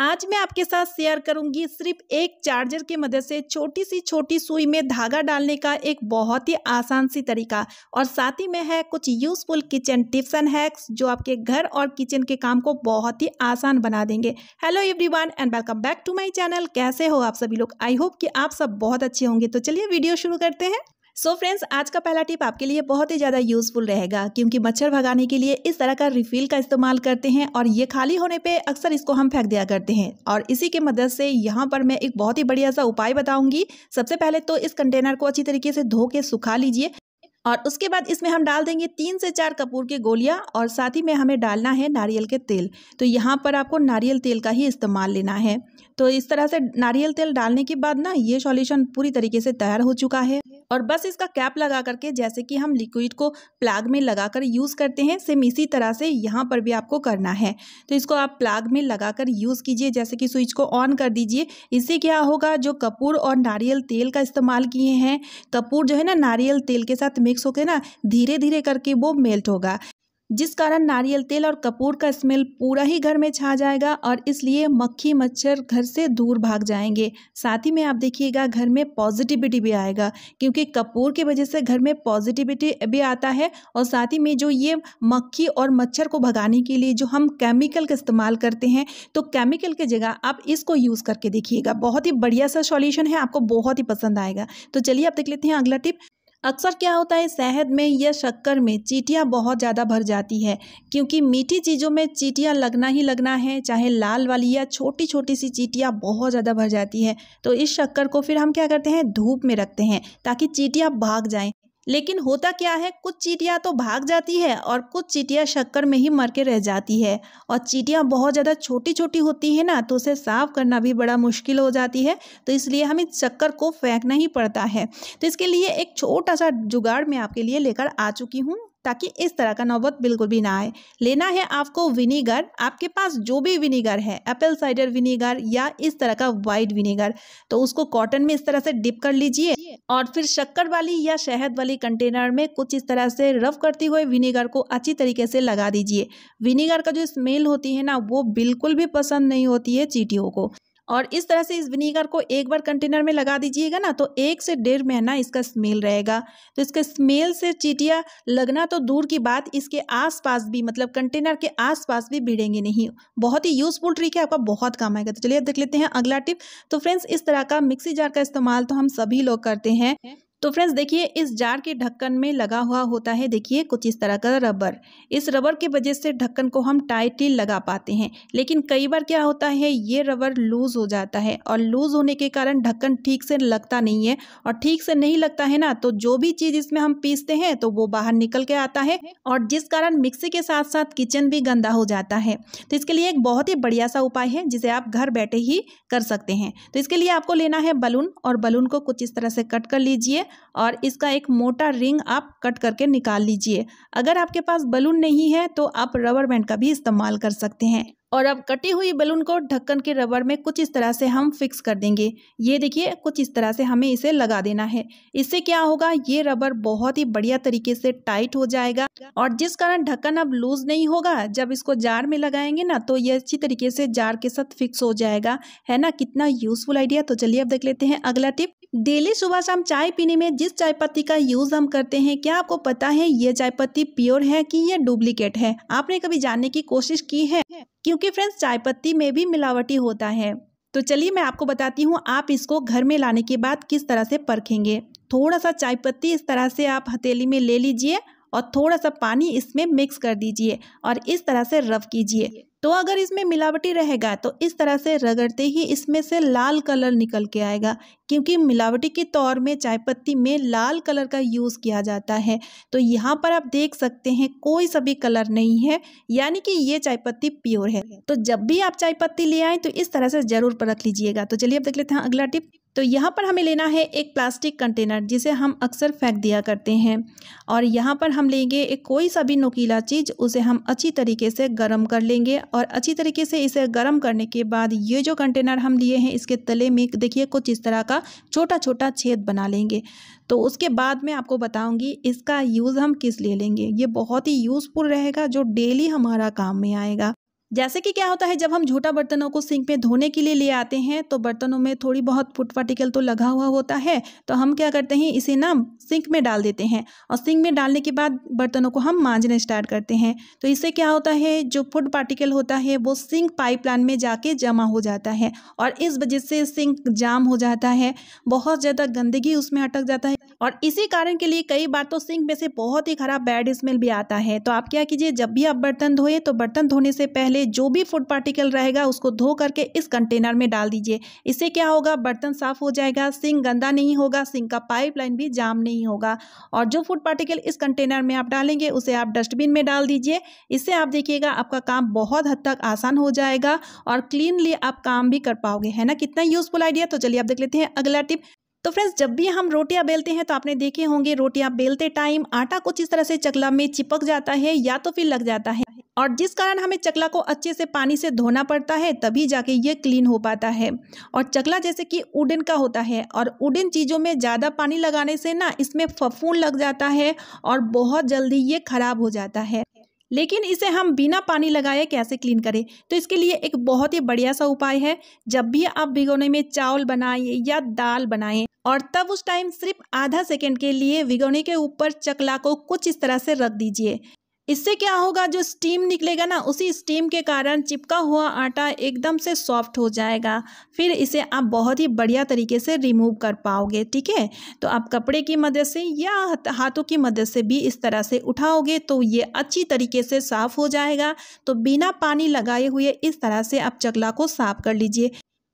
आज मैं आपके साथ शेयर करूंगी सिर्फ एक चार्जर की मदद से छोटी सी छोटी सुई में धागा डालने का एक बहुत ही आसान सी तरीका और साथ ही में है कुछ useful kitchen tips and hacks जो आपके घर और किचन के काम को बहुत ही आसान बना देंगे hello everyone and welcome back to my channel कैसे हो आप सभी लोग आई होप कि आप सब बहुत अच्छे होंगे तो चलिए वीडियो शुरू करते हैं सो so फ्रेंड्स आज का पहला टिप आपके लिए बहुत ही ज़्यादा यूजफुल रहेगा क्योंकि मच्छर भगाने के लिए इस तरह का रिफिल का इस्तेमाल करते हैं और ये खाली होने पे अक्सर इसको हम फेंक दिया करते हैं और इसी के मदद से यहाँ पर मैं एक बहुत ही बढ़िया सा उपाय बताऊंगी सबसे पहले तो इस कंटेनर को अच्छी तरीके से धो के सुखा लीजिए और उसके बाद इसमें हम डाल देंगे तीन से चार कपूर की गोलियाँ और साथ ही में हमें डालना है नारियल के तेल तो यहाँ पर आपको नारियल तेल का ही इस्तेमाल लेना है तो इस तरह से नारियल तेल डालने के बाद ना ये सॉल्यूशन पूरी तरीके से तैयार हो चुका है और बस इसका कैप लगा करके जैसे कि हम लिक्विड को प्लाग में लगा कर यूज़ करते हैं सेम इसी तरह से यहाँ पर भी आपको करना है तो इसको आप प्लाग में लगा कर यूज़ कीजिए जैसे कि स्विच को ऑन कर दीजिए इससे क्या होगा जो कपूर और नारियल तेल का इस्तेमाल किए हैं कपूर जो है ना नारियल तेल के साथ मे मिक्स होकर ना धीरे धीरे करके वो मेल्ट होगा जिस कारण नारियल तेल और कपूर का स्मेल पूरा ही घर में छा जाएगा और इसलिए मक्खी मच्छर घर से दूर भाग जाएंगे साथ ही में आप देखिएगा घर में पॉजिटिविटी भी आएगा क्योंकि कपूर की वजह से घर में पॉजिटिविटी भी आता है और साथ ही में जो ये मक्खी और मच्छर को भगाने के लिए जो हम केमिकल का इस्तेमाल करते हैं तो केमिकल की के जगह आप इसको यूज़ करके देखिएगा बहुत ही बढ़िया सा सॉल्यूशन है आपको बहुत ही पसंद आएगा तो चलिए आप देख लेते हैं अगला टिप अक्सर क्या होता है शहद में या शक्कर में चीटियाँ बहुत ज़्यादा भर जाती है क्योंकि मीठी चीज़ों में चीटियाँ लगना ही लगना है चाहे लाल वाली या छोटी छोटी सी चीटियाँ बहुत ज़्यादा भर जाती है तो इस शक्कर को फिर हम क्या करते हैं धूप में रखते हैं ताकि चीटियाँ भाग जाएँ लेकिन होता क्या है कुछ चीटियाँ तो भाग जाती है और कुछ चीटियाँ शक्कर में ही मर के रह जाती है और चीटियाँ बहुत ज़्यादा छोटी छोटी होती है ना तो उसे साफ करना भी बड़ा मुश्किल हो जाती है तो इसलिए हमें शक्कर को फेंकना ही पड़ता है तो इसके लिए एक छोटा सा जुगाड़ मैं आपके लिए लेकर आ चुकी हूँ ताकि इस तरह का नौबत बिल्कुल भी ना आए लेना है आपको विनीगर आपके पास जो भी विनीगर है एप्पल साइडर विनीगर या इस तरह का वाइट विनीगर तो उसको कॉटन में इस तरह से डिप कर लीजिए और फिर शक्कर वाली या शहद वाली कंटेनर में कुछ इस तरह से रफ करती हुए विनीगर को अच्छी तरीके से लगा दीजिए विनीगर का जो स्मेल होती है ना वो बिल्कुल भी पसंद नहीं होती है चीटियों को और इस तरह से इस विनीगर को एक बार कंटेनर में लगा दीजिएगा ना तो एक से डेढ़ महीना इसका स्मेल रहेगा तो इसके स्मेल से चीटियाँ लगना तो दूर की बात इसके आसपास भी मतलब कंटेनर के आसपास भी भिड़ेंगे नहीं बहुत ही यूज़फुल ट्रिक है आपका बहुत काम आएगा तो चलिए देख लेते हैं अगला टिप तो फ्रेंड्स इस तरह का मिक्सी जार का इस्तेमाल तो हम सभी लोग करते हैं तो फ्रेंड्स देखिए इस जार के ढक्कन में लगा हुआ होता है देखिए कुछ इस तरह का रबर इस रबर की वजह से ढक्कन को हम टाइटली लगा पाते हैं लेकिन कई बार क्या होता है ये रबर लूज़ हो जाता है और लूज़ होने के कारण ढक्कन ठीक से लगता नहीं है और ठीक से नहीं लगता है ना तो जो भी चीज़ इसमें हम पीसते हैं तो वो बाहर निकल के आता है और जिस कारण मिक्सी के साथ साथ किचन भी गंदा हो जाता है तो इसके लिए एक बहुत ही बढ़िया सा उपाय है जिसे आप घर बैठे ही कर सकते हैं तो इसके लिए आपको लेना है बलून और बलून को कुछ इस तरह से कट कर लीजिए और इसका एक मोटा रिंग आप कट करके निकाल लीजिए अगर आपके पास बलून नहीं है तो आप रबर बैंड का भी इस्तेमाल कर सकते हैं और अब कटी हुई बलून को ढक्कन के रबर में कुछ इस तरह से हम फिक्स कर देंगे ये देखिए कुछ इस तरह से हमें इसे लगा देना है इससे क्या होगा ये रबर बहुत ही बढ़िया तरीके से टाइट हो जाएगा और जिस कारण ढक्कन अब लूज नहीं होगा जब इसको जार में लगाएंगे ना तो ये अच्छी तरीके से जार के साथ फिक्स हो जाएगा है ना कितना यूजफुल आइडिया तो चलिए अब देख लेते हैं अगला टिप डेली सुबह शाम चाय पीने में जिस चाय पत्ती का यूज़ हम करते हैं क्या आपको पता है ये चाय पत्ती प्योर है कि ये डुप्लीकेट है आपने कभी जानने की कोशिश की है क्योंकि फ्रेंड्स चाय पत्ती में भी मिलावटी होता है तो चलिए मैं आपको बताती हूँ आप इसको घर में लाने के बाद किस तरह से परखेंगे थोड़ा सा चाय पत्ती इस तरह से आप हथेली में ले लीजिए और थोड़ा सा पानी इसमें मिक्स कर दीजिए और इस तरह से रफ कीजिए तो अगर इसमें मिलावटी रहेगा तो इस तरह से रगड़ते ही इसमें से लाल कलर निकल के आएगा क्योंकि मिलावटी के तौर में चाय पत्ती में लाल कलर का यूज़ किया जाता है तो यहाँ पर आप देख सकते हैं कोई सभी कलर नहीं है यानी कि ये चाय पत्ती प्योर है तो जब भी आप चाय पत्ती ले आए तो इस तरह से ज़रूर परख लीजिएगा तो चलिए अब देख लेते हैं अगला टिप तो यहाँ पर हमें लेना है एक प्लास्टिक कंटेनर जिसे हम अक्सर फेंक दिया करते हैं और यहाँ पर हम लेंगे एक कोई सा भी नोकीला चीज़ उसे हम अच्छी तरीके से गर्म कर लेंगे और अच्छी तरीके से इसे गर्म करने के बाद ये जो कंटेनर हम लिए हैं इसके तले में देखिए कुछ इस तरह का छोटा छोटा छेद बना लेंगे तो उसके बाद मैं आपको बताऊंगी इसका यूज़ हम किस लिए लेंगे ये बहुत ही यूज़फुल रहेगा जो डेली हमारा काम में आएगा जैसे कि क्या होता है जब हम झूठा बर्तनों को सिंक में धोने के लिए ले आते हैं तो बर्तनों में थोड़ी बहुत फुट पार्टिकल तो लगा हुआ होता है तो हम क्या करते हैं इसे ना सिंक में डाल देते हैं और सिंक में डालने के बाद बर्तनों को हम मांजने स्टार्ट करते हैं तो इससे क्या होता है जो फुट पार्टिकल होता है वो सिंक पाइपलाइन में जाके जमा हो जाता है और इस वजह से सिंक जाम हो जाता है बहुत ज़्यादा गंदगी उसमें अटक जाता है और इसी कारण के लिए कई बार तो सिंक में से बहुत ही खराब बैड स्मेल भी आता है तो आप क्या कीजिए जब भी आप बर्तन धोए तो बर्तन धोने से पहले जो भी फूड पार्टिकल रहेगा उसको धो करके इस कंटेनर में डाल दीजिए इससे क्या होगा बर्तन साफ हो जाएगा सिंक गंदा नहीं होगा सिंक का पाइपलाइन भी जाम नहीं होगा और जो फूड पार्टिकल इस कंटेनर में आप डालेंगे उसे आप डस्टबिन में डाल दीजिए इससे आप देखिएगा आपका काम बहुत हद तक आसान हो जाएगा और क्लीनली आप काम भी कर पाओगे है ना कितना यूजफुल आइडिया तो चलिए आप देख लेते हैं अगला टिप तो फ्रेंड्स जब भी हम रोटियां बेलते हैं तो आपने देखे होंगे रोटियां बेलते टाइम आटा कुछ इस तरह से चकला में चिपक जाता है या तो फिर लग जाता है और जिस कारण हमें चकला को अच्छे से पानी से धोना पड़ता है तभी जाके ये क्लीन हो पाता है और चकला जैसे कि उडन का होता है और उडन चीज़ों में ज़्यादा पानी लगाने से ना इसमें फफून लग जाता है और बहुत जल्दी ये खराब हो जाता है लेकिन इसे हम बिना पानी लगाए कैसे क्लीन करें तो इसके लिए एक बहुत ही बढ़िया सा उपाय है जब भी आप भिगोने में चावल बनाएं या दाल बनाएं और तब उस टाइम सिर्फ आधा सेकेंड के लिए भिगोने के ऊपर चकला को कुछ इस तरह से रख दीजिए इससे क्या होगा जो स्टीम निकलेगा ना उसी स्टीम के कारण चिपका हुआ आटा एकदम से सॉफ्ट हो जाएगा फिर इसे आप बहुत ही बढ़िया तरीके से रिमूव कर पाओगे ठीक है तो आप कपड़े की मदद से या हाथों की मदद से भी इस तरह से उठाओगे तो ये अच्छी तरीके से साफ़ हो जाएगा तो बिना पानी लगाए हुए इस तरह से आप चकला को साफ़ कर लीजिए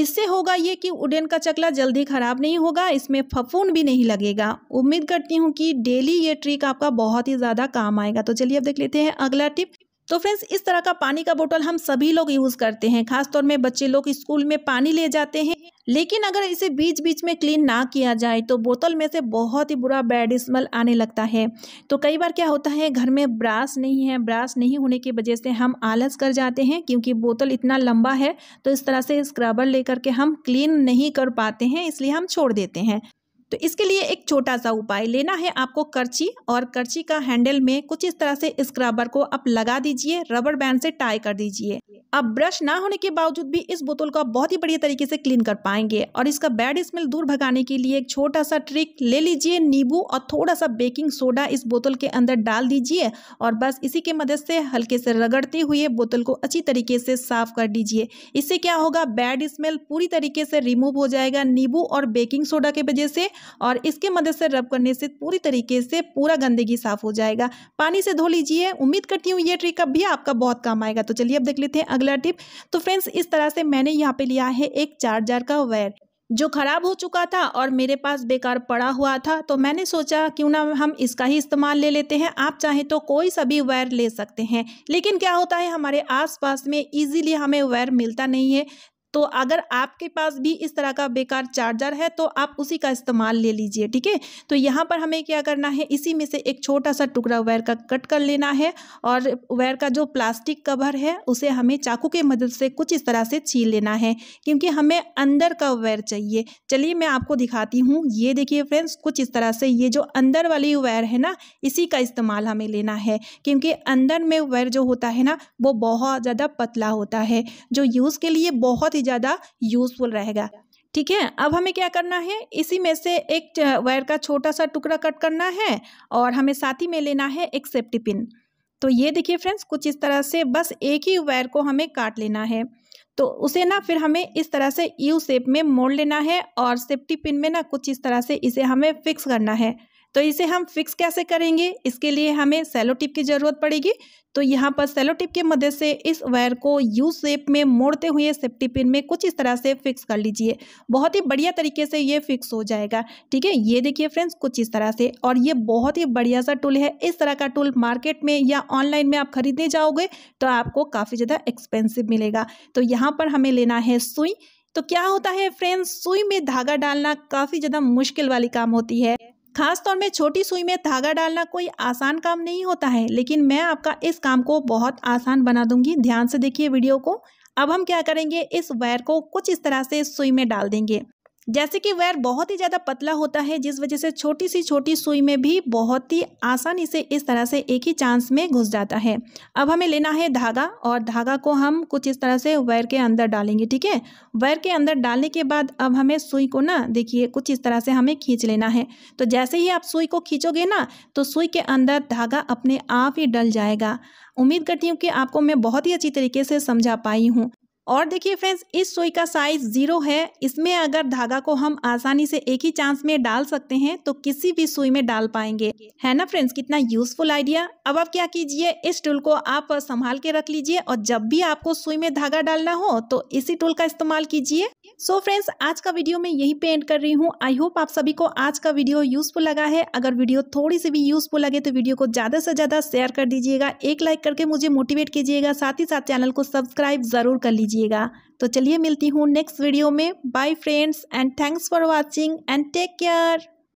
इससे होगा ये कि उडेन का चकला जल्दी ख़राब नहीं होगा इसमें फफून भी नहीं लगेगा उम्मीद करती हूँ कि डेली ये ट्रिक आपका बहुत ही ज़्यादा काम आएगा तो चलिए अब देख लेते हैं अगला टिप तो फ्रेंड्स इस तरह का पानी का बोतल हम सभी लोग यूज़ करते हैं खासतौर में बच्चे लोग स्कूल में पानी ले जाते हैं लेकिन अगर इसे बीच बीच में क्लीन ना किया जाए तो बोतल में से बहुत ही बुरा बैड स्मेल आने लगता है तो कई बार क्या होता है घर में ब्रास नहीं है ब्रास नहीं होने की वजह से हम आलस कर जाते हैं क्योंकि बोतल इतना लंबा है तो इस तरह से स्क्रबर लेकर के हम क्लीन नहीं कर पाते हैं इसलिए हम छोड़ देते हैं तो इसके लिए एक छोटा सा उपाय लेना है आपको करची और करची का हैंडल में कुछ इस तरह से स्क्रबर को आप लगा दीजिए रबर बैंड से टाई कर दीजिए आप ब्रश ना होने के बावजूद भी इस बोतल को आप बहुत ही बढ़िया तरीके से क्लीन कर पाएंगे और इसका बैड स्मेल दूर भगाने के लिए एक छोटा सा ट्रिक ले लीजिए नींबू और थोड़ा सा बेकिंग सोडा इस बोतल के अंदर डाल दीजिए और बस इसी के मदद से हल्के से रगड़ते हुए बोतल को अच्छी तरीके से साफ कर दीजिए इससे क्या होगा बैड स्मेल पूरी तरीके से रिमूव हो जाएगा नींबू और बेकिंग सोडा के वजह से और इसके मदद से रब करने से पूरी तरीके से पूरा गंदगी साफ हो जाएगा पानी से धो लीजिए उम्मीद करती हूँ ये ट्रिक अब भी आपका बहुत काम आएगा तो चलिए अब देख लेते हैं अगला टिप तो फ्रेंड्स इस तरह से मैंने यहाँ पे लिया है एक चार्जर का वायर जो ख़राब हो चुका था और मेरे पास बेकार पड़ा हुआ था तो मैंने सोचा क्यों ना हम इसका ही इस्तेमाल ले लेते हैं आप चाहें तो कोई सा भी वायर ले सकते हैं लेकिन क्या होता है हमारे आसपास में इजीली हमें वायर मिलता नहीं है तो अगर आपके पास भी इस तरह का बेकार चार्जर है तो आप उसी का इस्तेमाल ले लीजिए ठीक है तो यहाँ पर हमें क्या करना है इसी में से एक छोटा सा टुकड़ा वायर का कट कर लेना है और वायर का जो प्लास्टिक कवर है उसे हमें चाकू के मदद से कुछ इस तरह से छील लेना है क्योंकि हमें अंदर का वायर चाहिए चलिए मैं आपको दिखाती हूँ ये देखिए फ्रेंड्स कुछ इस तरह से ये जो अंदर वाली वायर है ना इसी का इस्तेमाल हमें लेना है क्योंकि अंदर में वायर जो होता है ना वो बहुत ज़्यादा पतला होता है जो यूज़ के लिए बहुत ही ज़्यादा यूज़फुल रहेगा ठीक है अब हमें क्या करना है इसी में से एक वायर का छोटा सा टुकड़ा कट करना है और हमें साथ ही में लेना है एक सेफ्टी पिन तो ये देखिए फ्रेंड्स कुछ इस तरह से बस एक ही वायर को हमें काट लेना है तो उसे ना फिर हमें इस तरह से यू शेप में मोड़ लेना है और सेफ्टी पिन में ना कुछ इस तरह से इसे हमें फिक्स करना है तो इसे हम फिक्स कैसे करेंगे इसके लिए हमें सेलो टिप की ज़रूरत पड़ेगी तो यहाँ पर सेलो टिप की मदद से इस वायर को यू शेप में मोड़ते हुए सेफ्टी पिन में कुछ इस तरह से फिक्स कर लीजिए बहुत ही बढ़िया तरीके से ये फिक्स हो जाएगा ठीक है ये देखिए फ्रेंड्स कुछ इस तरह से और ये बहुत ही बढ़िया सा टूल है इस तरह का टूल मार्केट में या ऑनलाइन में आप खरीदने जाओगे तो आपको काफ़ी ज़्यादा एक्सपेंसिव मिलेगा तो यहाँ पर हमें लेना है सुई तो क्या होता है फ्रेंड्स सुई में धागा डालना काफ़ी ज़्यादा मुश्किल वाली काम होती है खास तौर में छोटी सुई में धागा डालना कोई आसान काम नहीं होता है लेकिन मैं आपका इस काम को बहुत आसान बना दूंगी ध्यान से देखिए वीडियो को अब हम क्या करेंगे इस वायर को कुछ इस तरह से सुई में डाल देंगे जैसे कि वायर बहुत ही ज़्यादा पतला होता है जिस वजह से छोटी सी छोटी सुई में भी बहुत ही आसानी से इस तरह से एक ही चांस में घुस जाता है अब हमें लेना है धागा और धागा को हम कुछ इस तरह से वायर के अंदर डालेंगे ठीक है वायर के अंदर डालने के बाद अब हमें सुई को ना देखिए कुछ इस तरह से हमें खींच लेना है तो जैसे ही आप सुई को खींचोगे ना तो सुई के अंदर धागा अपने आप ही डल जाएगा उम्मीद करती हूँ कि आपको मैं बहुत ही अच्छी तरीके से समझा पाई हूँ और देखिए फ्रेंड्स इस सुई का साइज ज़ीरो है इसमें अगर धागा को हम आसानी से एक ही चांस में डाल सकते हैं तो किसी भी सुई में डाल पाएंगे है ना फ्रेंड्स कितना यूजफुल आइडिया अब आप क्या कीजिए इस टूल को आप संभाल के रख लीजिए और जब भी आपको सुई में धागा डालना हो तो इसी टूल का इस्तेमाल कीजिए सो फ्रेंड्स आज का वीडियो मैं यही पे एंड कर रही हूँ आई होप आप सभी को आज का वीडियो यूजफुल लगा है अगर वीडियो थोड़ी सी भी यूजफुल लगे तो वीडियो को ज़्यादा से ज़्यादा शेयर कर दीजिएगा एक लाइक करके मुझे मोटिवेट कीजिएगा साथ ही साथ चैनल को सब्सक्राइब जरूर कर लीजिए कीजिएगा तो चलिए मिलती हूँ नेक्स्ट वीडियो में bye friends and thanks for watching and take care